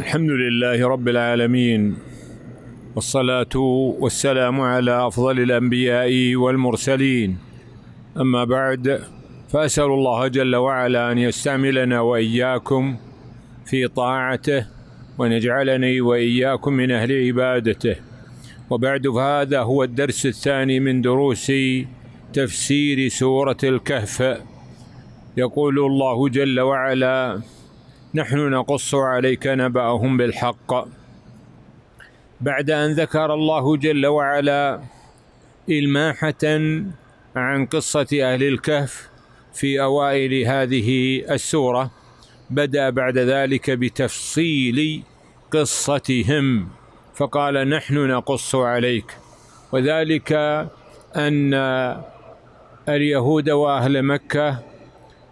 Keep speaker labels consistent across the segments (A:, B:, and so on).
A: الحمد لله رب العالمين والصلاة والسلام على أفضل الأنبياء والمرسلين أما بعد فأسأل الله جل وعلا أن يستعملنا وإياكم في طاعته وأن يجعلني وإياكم من أهل عبادته وبعد فهذا هو الدرس الثاني من دروس تفسير سورة الكهف يقول الله جل وعلا نحن نقص عليك نبأهم بالحق بعد أن ذكر الله جل وعلا إلماحة عن قصة أهل الكهف في أوائل هذه السورة بدأ بعد ذلك بتفصيل قصتهم فقال نحن نقص عليك وذلك أن اليهود وأهل مكة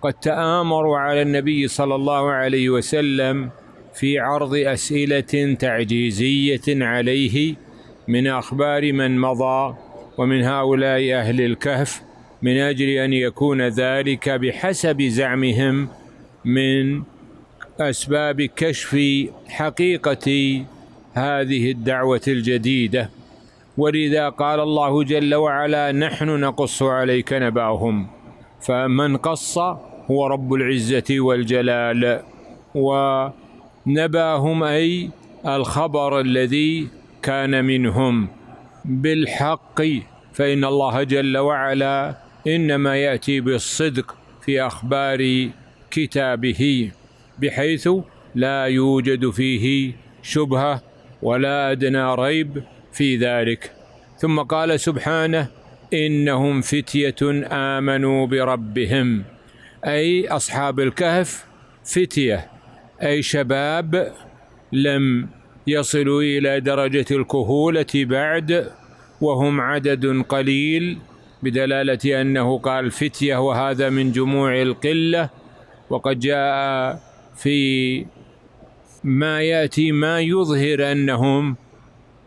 A: قد تآمروا على النبي صلى الله عليه وسلم في عرض أسئلة تعجيزية عليه من أخبار من مضى ومن هؤلاء أهل الكهف من أجل أن يكون ذلك بحسب زعمهم من أسباب كشف حقيقة هذه الدعوة الجديدة ولذا قال الله جل وعلا نحن نقص عليك نبأهم فمن قص هو رب العزة والجلال ونباهم أي الخبر الذي كان منهم بالحق فإن الله جل وعلا إنما يأتي بالصدق في أخبار كتابه بحيث لا يوجد فيه شبهة ولا أدنى ريب في ذلك ثم قال سبحانه إنهم فتية آمنوا بربهم أي أصحاب الكهف فتية أي شباب لم يصلوا إلى درجة الكهولة بعد وهم عدد قليل بدلالة أنه قال فتية وهذا من جموع القلة وقد جاء في ما يأتي ما يظهر أنهم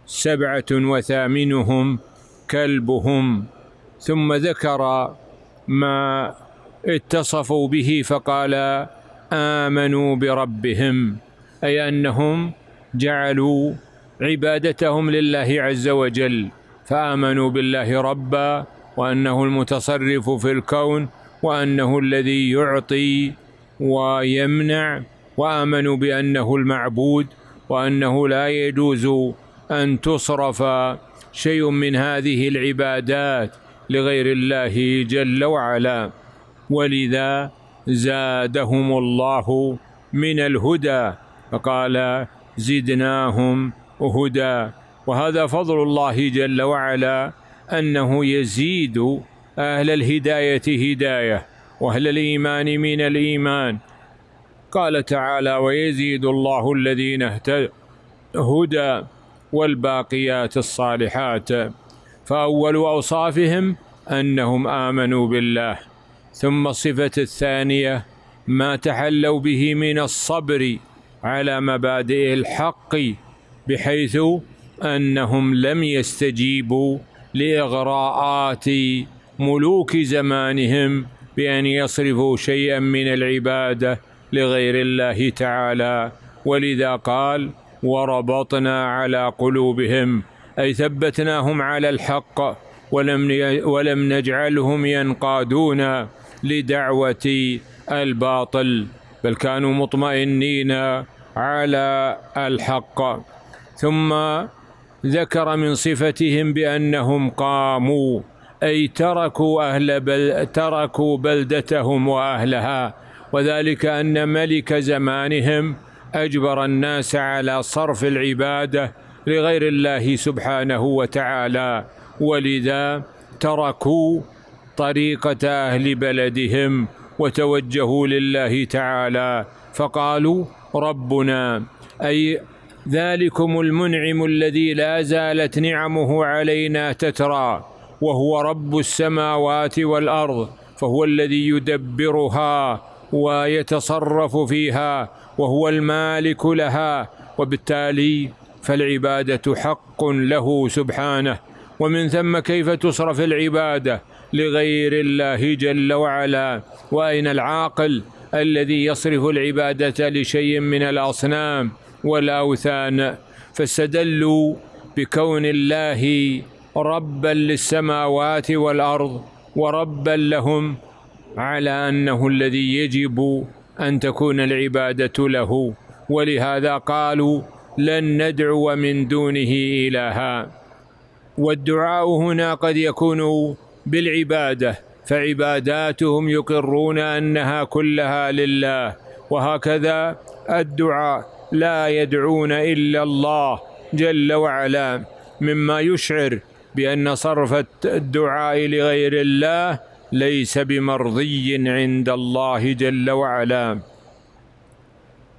A: سبعة وثامنهم كلبهم ثم ذكر ما اتصفوا به فقال امنوا بربهم اي انهم جعلوا عبادتهم لله عز وجل فامنوا بالله ربا وانه المتصرف في الكون وانه الذي يعطي ويمنع وامنوا بانه المعبود وانه لا يجوز ان تصرف شيء من هذه العبادات لغير الله جل وعلا ولذا زادهم الله من الهدى فقال زدناهم هدى وهذا فضل الله جل وعلا أنه يزيد أهل الهداية هداية وأهل الإيمان من الإيمان قال تعالى ويزيد الله الذين اهتدوا هدى والباقيات الصالحات فأول أوصافهم أنهم آمنوا بالله ثم الصفة الثانية ما تحلوا به من الصبر على مبادئ الحق بحيث أنهم لم يستجيبوا لإغراءات ملوك زمانهم بأن يصرفوا شيئا من العبادة لغير الله تعالى ولذا قال وربطنا على قلوبهم أي ثبتناهم على الحق ولم ولم نجعلهم ينقادون لدعوة الباطل بل كانوا مطمئنين على الحق ثم ذكر من صفتهم بأنهم قاموا أي تركوا أهل بل تركوا بلدتهم وأهلها وذلك أن ملك زمانهم أجبر الناس على صرف العبادة لغير الله سبحانه وتعالى ولذا تركوا طريقة أهل بلدهم وتوجهوا لله تعالى فقالوا ربنا أي ذلكم المنعم الذي لا زالت نعمه علينا تترى وهو رب السماوات والأرض فهو الذي يدبرها ويتصرف فيها وهو المالك لها وبالتالي فالعبادة حق له سبحانه ومن ثم كيف تصرف العبادة لغير الله جل وعلا واين العاقل الذي يصرف العباده لشيء من الاصنام والاوثان فاستدلوا بكون الله ربا للسماوات والارض وربا لهم على انه الذي يجب ان تكون العباده له ولهذا قالوا لن ندعو من دونه الها والدعاء هنا قد يكون بالعباده فعباداتهم يقرون انها كلها لله وهكذا الدعاء لا يدعون الا الله جل وعلا مما يشعر بان صرف الدعاء لغير الله ليس بمرضي عند الله جل وعلا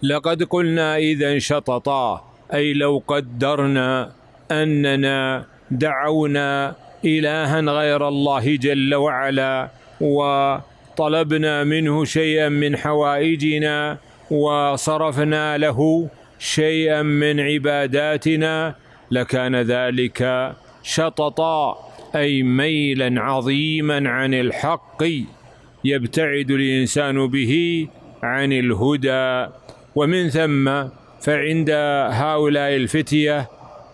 A: لقد قلنا اذا شططا اي لو قدرنا اننا دعونا إلها غير الله جل وعلا وطلبنا منه شيئا من حوائجنا وصرفنا له شيئا من عباداتنا لكان ذلك شططا أي ميلا عظيما عن الحق يبتعد الإنسان به عن الهدى ومن ثم فعند هؤلاء الفتية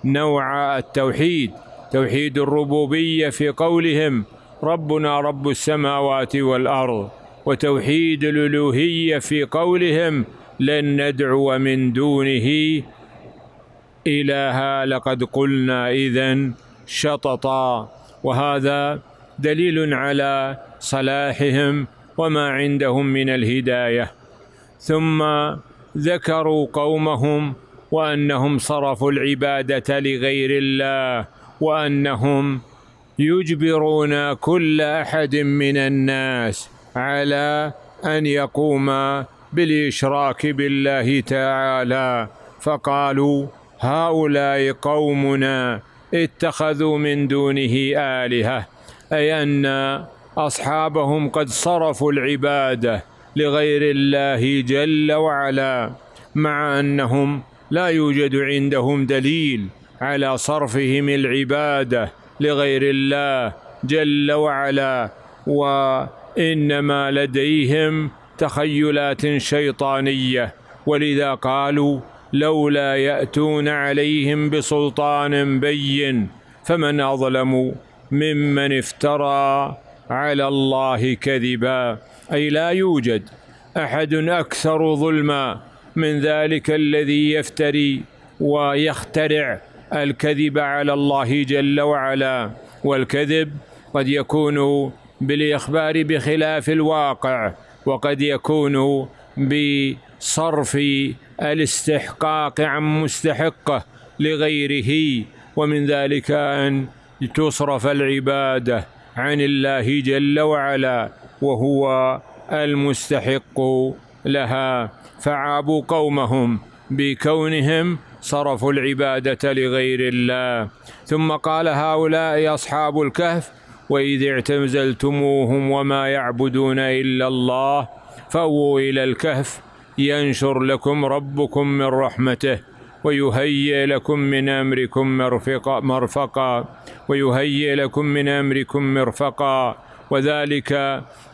A: نوع التوحيد توحيد الربوبيه في قولهم ربنا رب السماوات والارض وتوحيد الالوهيه في قولهم لن ندعو من دونه الها لقد قلنا اذا شططا وهذا دليل على صلاحهم وما عندهم من الهدايه ثم ذكروا قومهم وانهم صرفوا العباده لغير الله وانهم يجبرون كل احد من الناس على ان يقوم بالاشراك بالله تعالى فقالوا هؤلاء قومنا اتخذوا من دونه الهه اي ان اصحابهم قد صرفوا العباده لغير الله جل وعلا مع انهم لا يوجد عندهم دليل على صرفهم العباده لغير الله جل وعلا وانما لديهم تخيلات شيطانيه ولذا قالوا لولا ياتون عليهم بسلطان بين فمن اظلم ممن افترى على الله كذبا اي لا يوجد احد اكثر ظلما من ذلك الذي يفتري ويخترع الكذب على الله جل وعلا والكذب قد يكون بالإخبار بخلاف الواقع وقد يكون بصرف الاستحقاق عن مستحقه لغيره ومن ذلك أن تصرف العبادة عن الله جل وعلا وهو المستحق لها فعابوا قومهم بكونهم صرفوا العبادة لغير الله ثم قال هؤلاء أصحاب الكهف وإذ اعتزلتموهم وما يعبدون إلا الله فأووا إلى الكهف ينشر لكم ربكم من رحمته ويهيئ لكم من أمركم مرفقا, مرفقا ويهيئ لكم من أمركم مرفقا وذلك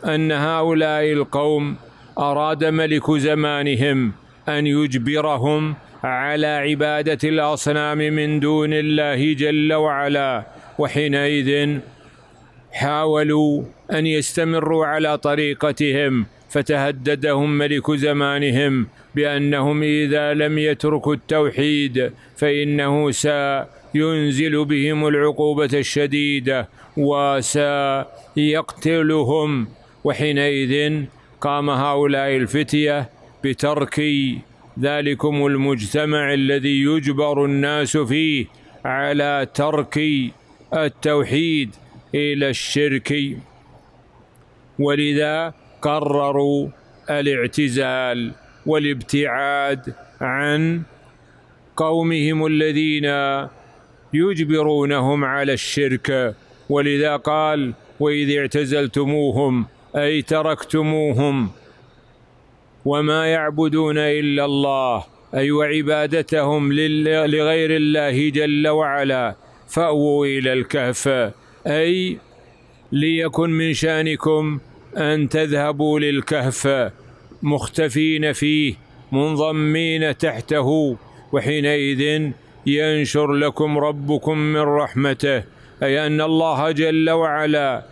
A: أن هؤلاء القوم أراد ملك زمانهم أن يجبرهم على عبادة الأصنام من دون الله جل وعلا وحينئذ حاولوا أن يستمروا على طريقتهم فتهددهم ملك زمانهم بأنهم إذا لم يتركوا التوحيد فإنه سينزل بهم العقوبة الشديدة وسيقتلهم وحينئذ قام هؤلاء الفتية بترك ذلكم المجتمع الذي يجبر الناس فيه على ترك التوحيد الى الشرك ولذا قرروا الاعتزال والابتعاد عن قومهم الذين يجبرونهم على الشرك ولذا قال واذ اعتزلتموهم اي تركتموهم وما يعبدون الا الله اي وعبادتهم لغير الله جل وعلا فاووا الى الكهف اي ليكن من شانكم ان تذهبوا للكهف مختفين فيه منضمين تحته وحينئذ ينشر لكم ربكم من رحمته اي ان الله جل وعلا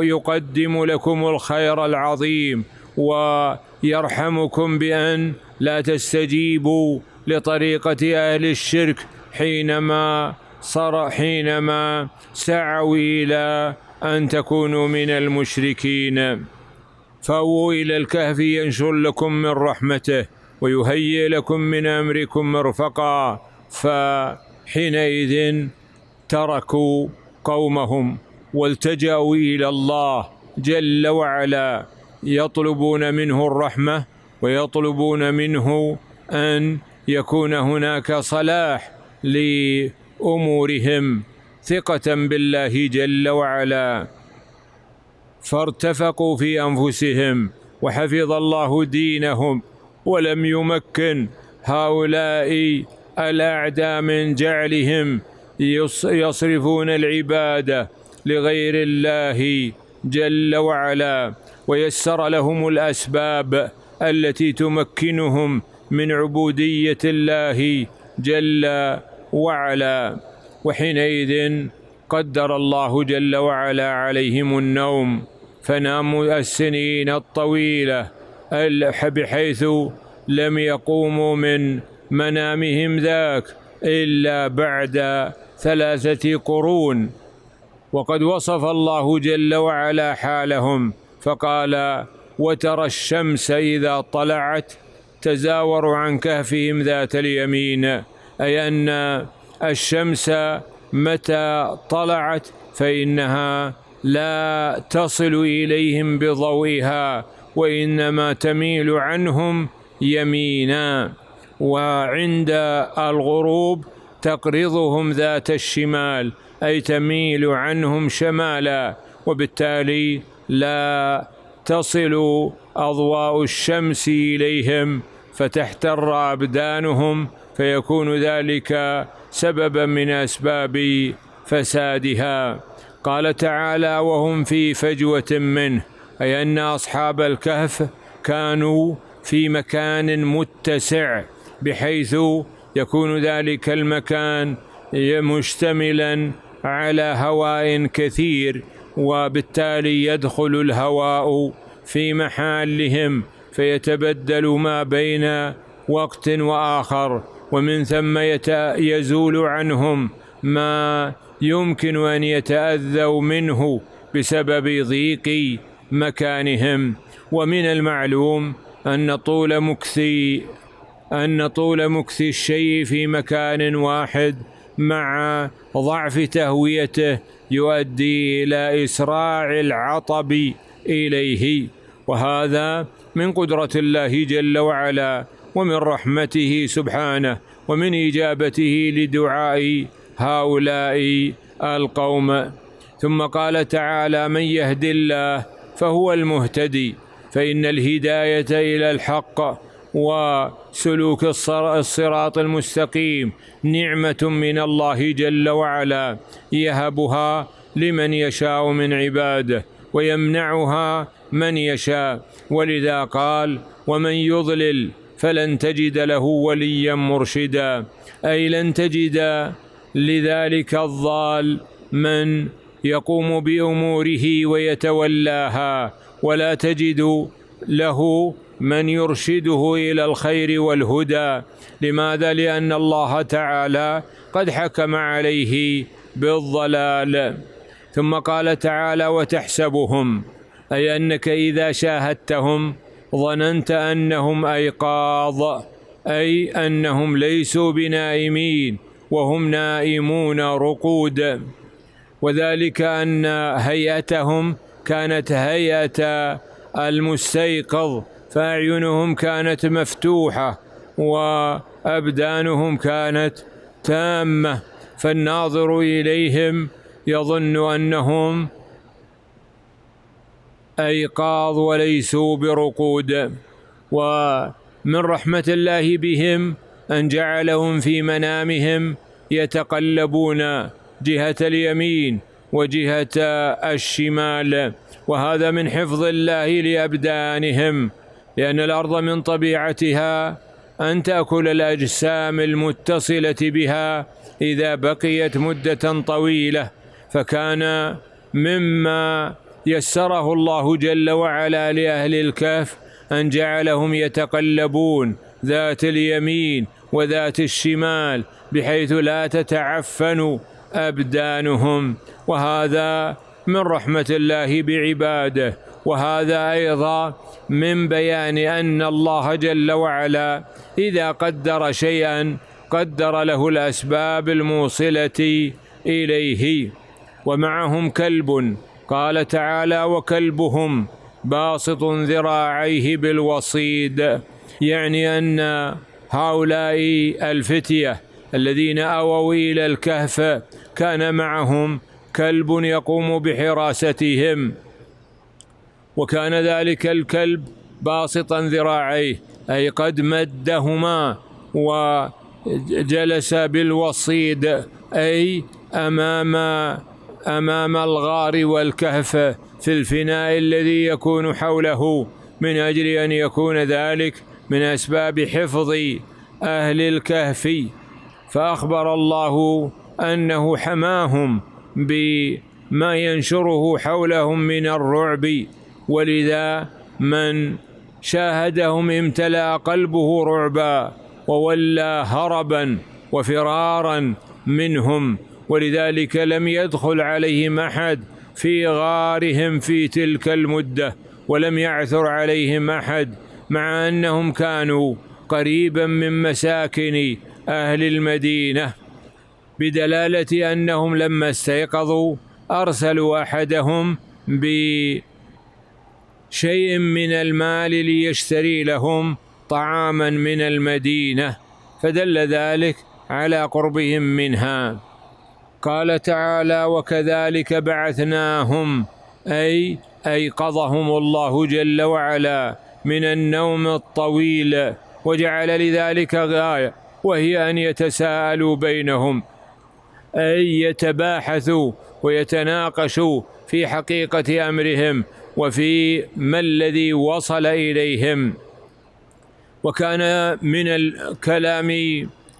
A: يقدم لكم الخير العظيم ويرحمكم بأن لا تستجيبوا لطريقة أهل الشرك حينما صر حينما سعوا إلى أن تكونوا من المشركين فأووا إلى الكهف ينشر لكم من رحمته ويهيئ لكم من أمركم مرفقا فحينئذ تركوا قومهم والتجأوا إلى الله جل وعلا يطلبون منه الرحمه ويطلبون منه ان يكون هناك صلاح لامورهم ثقه بالله جل وعلا فارتفقوا في انفسهم وحفظ الله دينهم ولم يمكن هؤلاء الاعداء من جعلهم يصرفون العباده لغير الله جل وعلا ويسر لهم الاسباب التي تمكنهم من عبوديه الله جل وعلا وحينئذ قدر الله جل وعلا عليهم النوم فناموا السنين الطويله بحيث لم يقوموا من منامهم ذاك الا بعد ثلاثه قرون وقد وصف الله جل وعلا حالهم فقال وترى الشمس إذا طلعت تزاور عن كهفهم ذات اليمين أي أن الشمس متى طلعت فإنها لا تصل إليهم بضوئها وإنما تميل عنهم يمينا وعند الغروب تقرضهم ذات الشمال أي تميل عنهم شمالا وبالتالي لا تصل اضواء الشمس اليهم فتحتر ابدانهم فيكون ذلك سببا من اسباب فسادها قال تعالى وهم في فجوه منه اي ان اصحاب الكهف كانوا في مكان متسع بحيث يكون ذلك المكان مشتملا على هواء كثير وبالتالي يدخل الهواء في محلهم فيتبدل ما بين وقت واخر ومن ثم يزول عنهم ما يمكن ان يتاذوا منه بسبب ضيق مكانهم ومن المعلوم ان طول مكثي ان طول مكثي الشيء في مكان واحد مع ضعف تهويته يؤدي إلى إسراع العطب إليه وهذا من قدرة الله جل وعلا ومن رحمته سبحانه ومن إجابته لدعاء هؤلاء القوم ثم قال تعالى من يهد الله فهو المهتدي فإن الهداية إلى الحق و سلوك الصراط المستقيم نعمة من الله جل وعلا يهبها لمن يشاء من عباده ويمنعها من يشاء ولذا قال ومن يضلل فلن تجد له وليا مرشدا أي لن تجد لذلك الضال من يقوم بأموره ويتولاها ولا تجد له من يرشده الى الخير والهدى لماذا لان الله تعالى قد حكم عليه بالضلال ثم قال تعالى وتحسبهم اي انك اذا شاهدتهم ظننت انهم ايقاظ اي انهم ليسوا بنائمين وهم نائمون رقود وذلك ان هيئتهم كانت هيئه المستيقظ فأعينهم كانت مفتوحة وأبدانهم كانت تامة فالناظر إليهم يظن أنهم أيقاظ وليسوا برقود ومن رحمة الله بهم أن جعلهم في منامهم يتقلبون جهة اليمين وجهة الشمال وهذا من حفظ الله لأبدانهم لأن الأرض من طبيعتها أن تأكل الأجسام المتصلة بها إذا بقيت مدة طويلة فكان مما يسره الله جل وعلا لأهل الكهف أن جعلهم يتقلبون ذات اليمين وذات الشمال بحيث لا تتعفنوا أبدانهم وهذا من رحمة الله بعباده وهذا أيضا من بيان أن الله جل وعلا إذا قدر شيئا قدر له الأسباب الموصلة إليه ومعهم كلب قال تعالى وكلبهم باسط ذراعيه بالوصيد يعني أن هؤلاء الفتية الذين أووا إلى الكهف كان معهم كلب يقوم بحراستهم وكان ذلك الكلب باسطا ذراعيه اي قد مدهما وجلس بالوصيد اي امام امام الغار والكهف في الفناء الذي يكون حوله من اجل ان يكون ذلك من اسباب حفظ اهل الكهف فاخبر الله انه حماهم بما ينشره حولهم من الرعب ولذا من شاهدهم امتلا قلبه رعبا وولى هربا وفرارا منهم ولذلك لم يدخل عليهم احد في غارهم في تلك المده ولم يعثر عليهم احد مع انهم كانوا قريبا من مساكن اهل المدينه بدلاله انهم لما استيقظوا ارسلوا احدهم بشيء من المال ليشتري لهم طعاما من المدينه فدل ذلك على قربهم منها قال تعالى وكذلك بعثناهم اي ايقظهم الله جل وعلا من النوم الطويل وجعل لذلك غايه وهي ان يتساءلوا بينهم أن يتباحثوا ويتناقشوا في حقيقة أمرهم وفي ما الذي وصل إليهم وكان من الكلام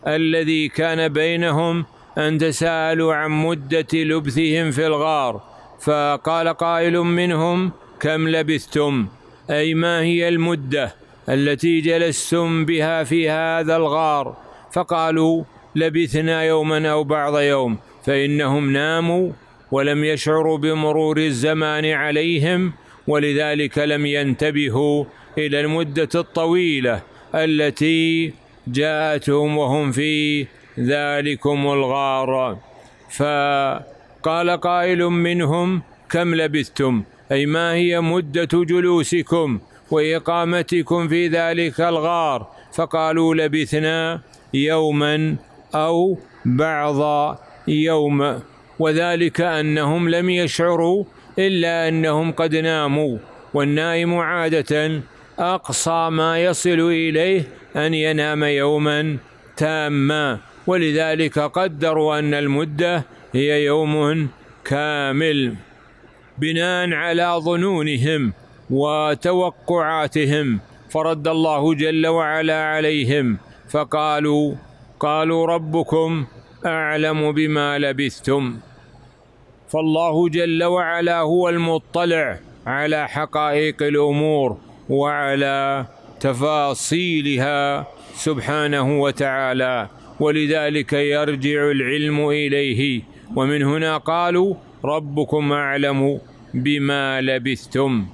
A: الذي كان بينهم أن تساءلوا عن مدة لبثهم في الغار فقال قائل منهم كم لبثتم أي ما هي المدة التي جلستم بها في هذا الغار فقالوا لبثنا يوما أو بعض يوم فإنهم ناموا ولم يشعروا بمرور الزمان عليهم ولذلك لم ينتبهوا إلى المدة الطويلة التي جاءتهم وهم في ذلكم الغار فقال قائل منهم كم لبثتم أي ما هي مدة جلوسكم وإقامتكم في ذلك الغار فقالوا لبثنا يوما أو بعض يوم وذلك أنهم لم يشعروا إلا أنهم قد ناموا والنائم عادة أقصى ما يصل إليه أن ينام يوما تاما ولذلك قدروا أن المدة هي يوم كامل بناء على ظنونهم وتوقعاتهم فرد الله جل وعلا عليهم فقالوا قالوا ربكم اعلم بما لبثتم فالله جل وعلا هو المطلع على حقائق الامور وعلى تفاصيلها سبحانه وتعالى ولذلك يرجع العلم اليه ومن هنا قالوا ربكم اعلم بما لبثتم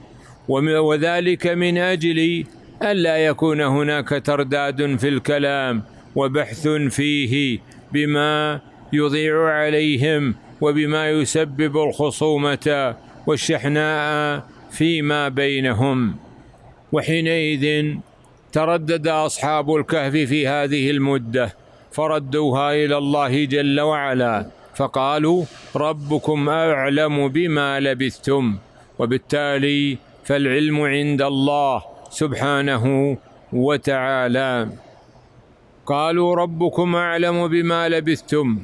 A: وذلك من اجل الا يكون هناك ترداد في الكلام وبحث فيه بما يضيع عليهم وبما يسبب الخصومة والشحناء فيما بينهم وحينئذ تردد أصحاب الكهف في هذه المدة فردوها إلى الله جل وعلا فقالوا ربكم أعلم بما لبثتم وبالتالي فالعلم عند الله سبحانه وتعالى قالوا ربكم اعلم بما لبثتم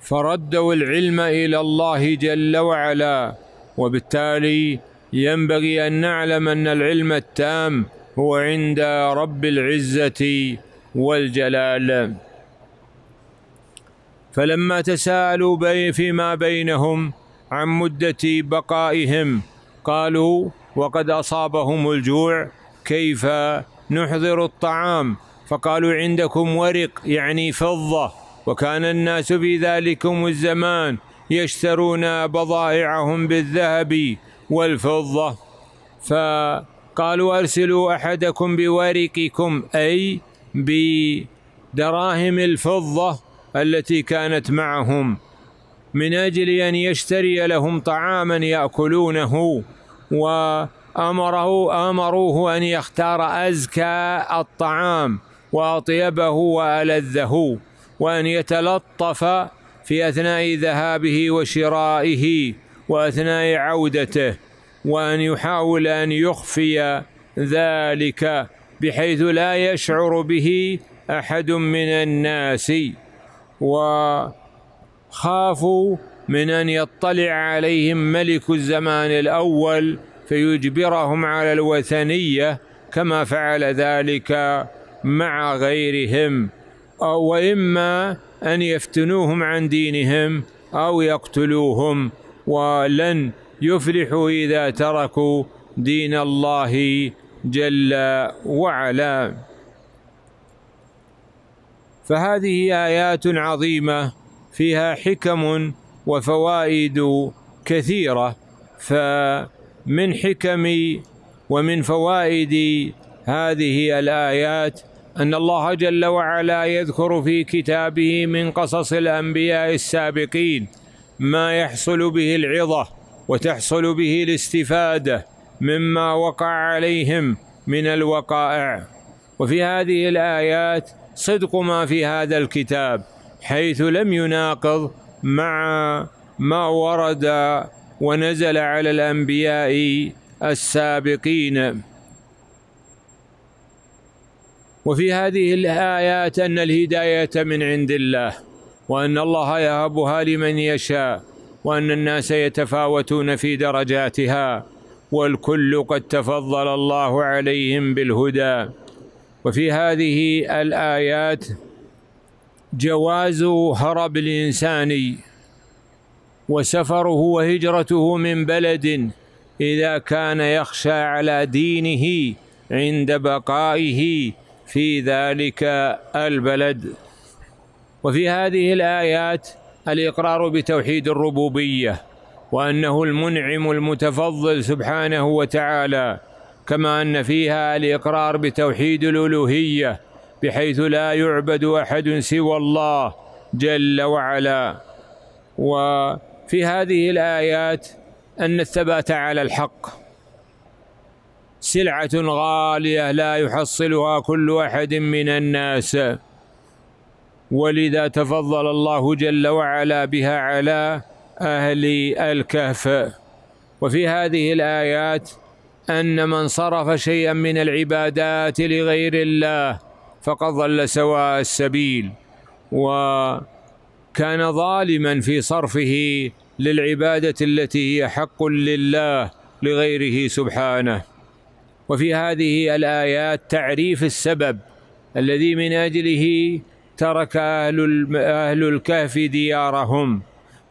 A: فردوا العلم الى الله جل وعلا وبالتالي ينبغي ان نعلم ان العلم التام هو عند رب العزه والجلال فلما تساءلوا فيما بينهم عن مده بقائهم قالوا وقد اصابهم الجوع كيف نحضر الطعام فقالوا عندكم ورق يعني فضة وكان الناس في ذلكم الزمان يشترون بضائعهم بالذهب والفضة فقالوا أرسلوا أحدكم بورقكم أي بدراهم الفضة التي كانت معهم من أجل أن يشتري لهم طعاما يأكلونه وأمره أمروه أن يختار أزكى الطعام واطيبه والذه وان يتلطف في اثناء ذهابه وشرائه واثناء عودته وان يحاول ان يخفي ذلك بحيث لا يشعر به احد من الناس وخافوا من ان يطلع عليهم ملك الزمان الاول فيجبرهم على الوثنيه كما فعل ذلك مع غيرهم أو وإما أن يفتنوهم عن دينهم أو يقتلوهم ولن يفلحوا إذا تركوا دين الله جل وعلا فهذه آيات عظيمة فيها حكم وفوائد كثيرة فمن حكم ومن فوائد هذه الآيات ان الله جل وعلا يذكر في كتابه من قصص الانبياء السابقين ما يحصل به العظه وتحصل به الاستفاده مما وقع عليهم من الوقائع وفي هذه الايات صدق ما في هذا الكتاب حيث لم يناقض مع ما ورد ونزل على الانبياء السابقين وفي هذه الآيات أن الهداية من عند الله وأن الله يهبها لمن يشاء وأن الناس يتفاوتون في درجاتها والكل قد تفضل الله عليهم بالهدى وفي هذه الآيات جواز هرب الإنسان وسفره وهجرته من بلد إذا كان يخشى على دينه عند بقائه في ذلك البلد وفي هذه الآيات الإقرار بتوحيد الربوبية وأنه المنعم المتفضل سبحانه وتعالى كما أن فيها الإقرار بتوحيد الألوهية بحيث لا يعبد أحد سوى الله جل وعلا وفي هذه الآيات أن الثبات على الحق سلعة غالية لا يحصلها كل أحد من الناس ولذا تفضل الله جل وعلا بها على أهل الكهف وفي هذه الآيات أن من صرف شيئا من العبادات لغير الله فقد ضل سواء السبيل وكان ظالما في صرفه للعبادة التي هي حق لله لغيره سبحانه وفي هذه الآيات تعريف السبب الذي من أجله ترك أهل أهل الكهف ديارهم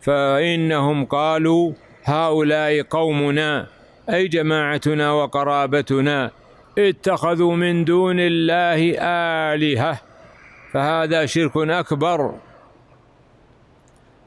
A: فإنهم قالوا هؤلاء قومنا أي جماعتنا وقرابتنا اتخذوا من دون الله آلهة فهذا شرك أكبر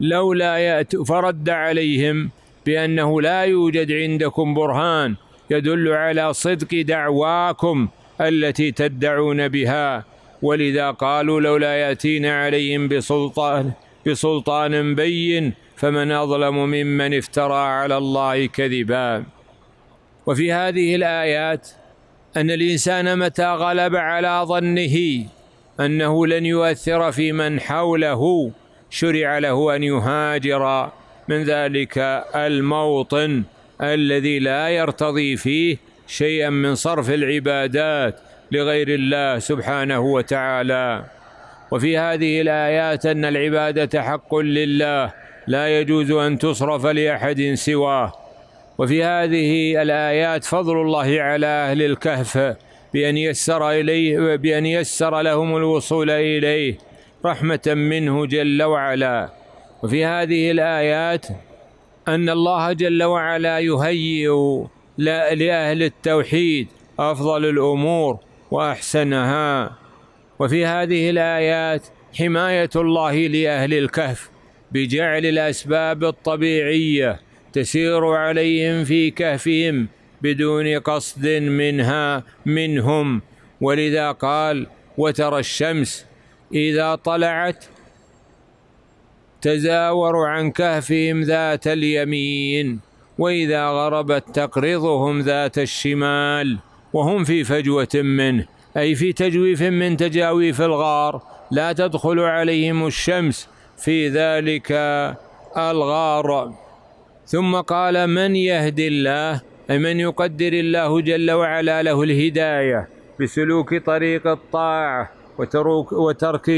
A: لولا يأتوا فرد عليهم بأنه لا يوجد عندكم برهان يدل على صدق دعواكم التي تدعون بها ولذا قالوا لولا ياتين عليهم بسلطان بسلطان بين فمن اظلم ممن افترى على الله كذبا وفي هذه الايات ان الانسان متى غلب على ظنه انه لن يؤثر في من حوله شرع له ان يهاجر من ذلك الموطن الذي لا يرتضي فيه شيئا من صرف العبادات لغير الله سبحانه وتعالى وفي هذه الايات ان العباده حق لله لا يجوز ان تصرف لاحد سواه وفي هذه الايات فضل الله على اهل الكهف بان يسر اليه بان يسر لهم الوصول اليه رحمه منه جل وعلا وفي هذه الايات أن الله جل وعلا يهيئ لأهل التوحيد أفضل الأمور وأحسنها وفي هذه الآيات حماية الله لأهل الكهف بجعل الأسباب الطبيعية تسير عليهم في كهفهم بدون قصد منها منهم ولذا قال وترى الشمس إذا طلعت تزاور عن كهفهم ذات اليمين واذا غربت تقرضهم ذات الشمال وهم في فجوه منه اي في تجويف من تجاويف الغار لا تدخل عليهم الشمس في ذلك الغار ثم قال من يهدي الله أي من يقدر الله جل وعلا له الهداية بسلوك طريق الطاعة وترك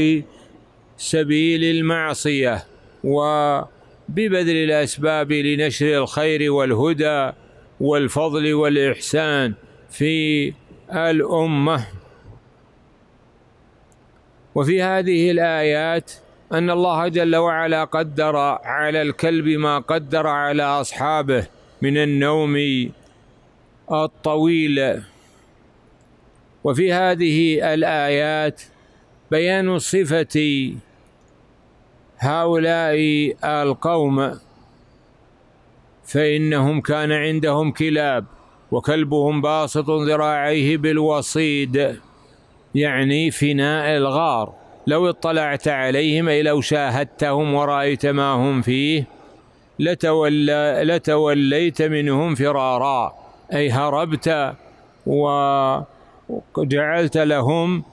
A: سبيل المعصية وببذل الأسباب لنشر الخير والهدى والفضل والإحسان في الأمة وفي هذه الآيات أن الله جل وعلا قدر على الكلب ما قدر على أصحابه من النوم الطويل وفي هذه الآيات بيان صفة هؤلاء القوم فإنهم كان عندهم كلاب وكلبهم باسط ذراعيه بالوصيد يعني فناء الغار لو اطلعت عليهم أي لو شاهدتهم ورأيت ما هم فيه لتولى لتوليت منهم فرارا أي هربت وجعلت لهم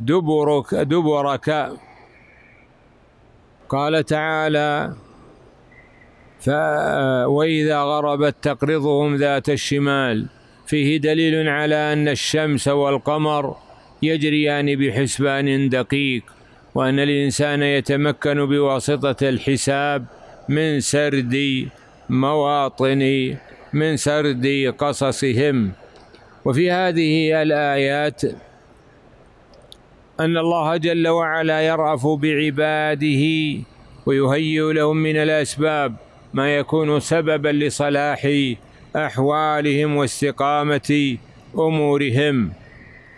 A: دبرك دبرك قال تعالى وإذا غربت تقرضهم ذات الشمال فيه دليل على أن الشمس والقمر يجريان بحسبان دقيق وأن الإنسان يتمكن بواسطة الحساب من سرد مواطن من سرد قصصهم وفي هذه الآيات أن الله جل وعلا يرأف بعباده ويهيئ لهم من الأسباب ما يكون سببا لصلاح أحوالهم واستقامة أمورهم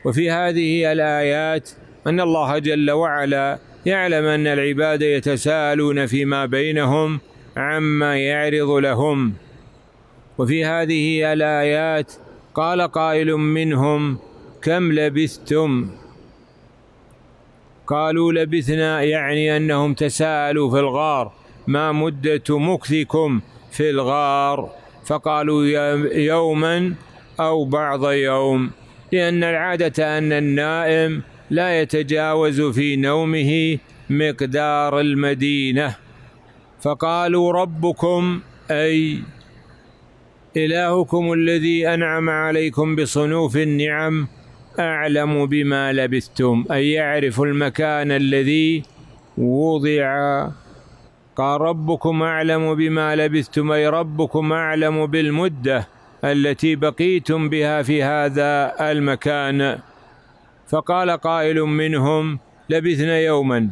A: وفي هذه الآيات أن الله جل وعلا يعلم أن العباد يتساءلون فيما بينهم عما يعرض لهم وفي هذه الآيات قال قائل منهم كم لبثتم قالوا لبثنا يعني انهم تساءلوا في الغار ما مده مكثكم في الغار فقالوا يوما او بعض يوم لان العاده ان النائم لا يتجاوز في نومه مقدار المدينه فقالوا ربكم اي الهكم الذي انعم عليكم بصنوف النعم أعلم بما لبثتم أي يعرف المكان الذي وضع قال ربكم أعلم بما لبثتم أي ربكم أعلم بالمدة التي بقيتم بها في هذا المكان فقال قائل منهم لبثنا يوما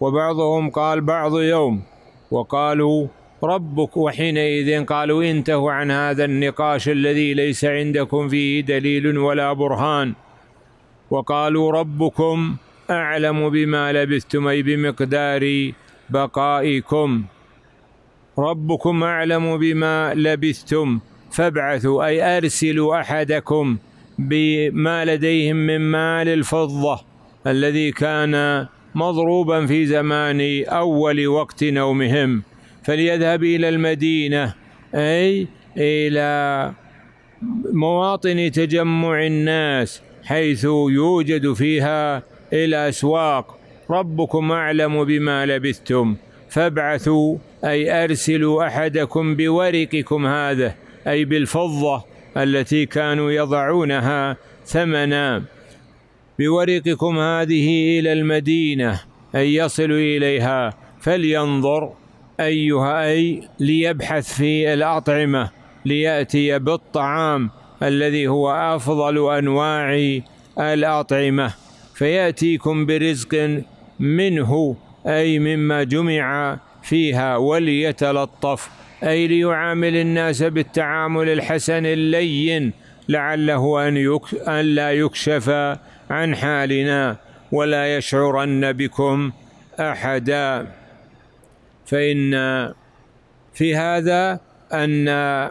A: وبعضهم قال بعض يوم وقالوا ربك وحينئذ قالوا انتهوا عن هذا النقاش الذي ليس عندكم فيه دليل ولا برهان وقالوا ربكم أعلم بما لبثتم أي بمقدار بقائكم ربكم أعلم بما لبثتم فابعثوا أي أرسلوا أحدكم بما لديهم من مال الفضة الذي كان مضروبا في زمان أول وقت نومهم فليذهب إلى المدينة أي إلى مواطن تجمع الناس حيث يوجد فيها الأسواق ربكم أعلم بما لبثتم فابعثوا أي أرسلوا أحدكم بورقكم هذا أي بالفضة التي كانوا يضعونها ثمنا بورقكم هذه إلى المدينة أي يصلوا إليها فلينظر أيها أي ليبحث في الأطعمة ليأتي بالطعام الذي هو أفضل أنواع الأطعمة فيأتيكم برزق منه أي مما جمع فيها وليتلطف أي ليعامل الناس بالتعامل الحسن اللين لعله أن, يك... أن لا يكشف عن حالنا ولا يشعرن بكم أحدا فإن في هذا أن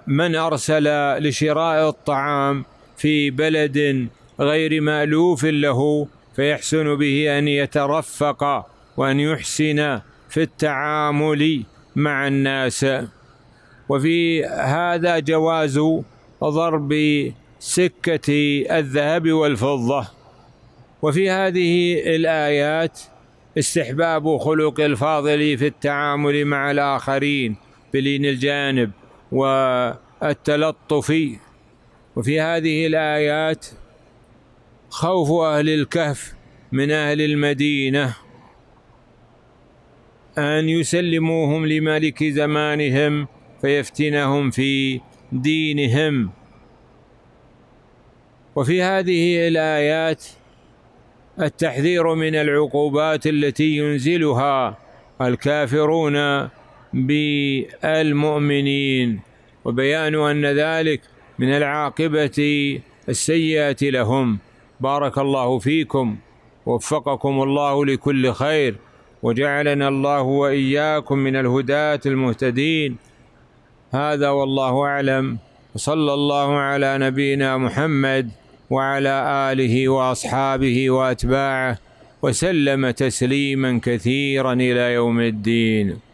A: من أرسل لشراء الطعام في بلد غير مألوف له فيحسن به أن يترفق وأن يحسن في التعامل مع الناس وفي هذا جواز ضرب سكة الذهب والفضة وفي هذه الآيات استحباب خلق الفاضل في التعامل مع الآخرين بلين الجانب والتلطف وفي هذه الآيات خوف أهل الكهف من أهل المدينة أن يسلموهم لملك زمانهم فيفتنهم في دينهم وفي هذه الآيات التحذير من العقوبات التي ينزلها الكافرون بالمؤمنين وبيان أن ذلك من العاقبة السيئة لهم بارك الله فيكم ووفقكم الله لكل خير وجعلنا الله وإياكم من الهداة المهتدين هذا والله أعلم وصلى الله على نبينا محمد وعلى آله وأصحابه وأتباعه وسلم تسليما كثيرا إلى يوم الدين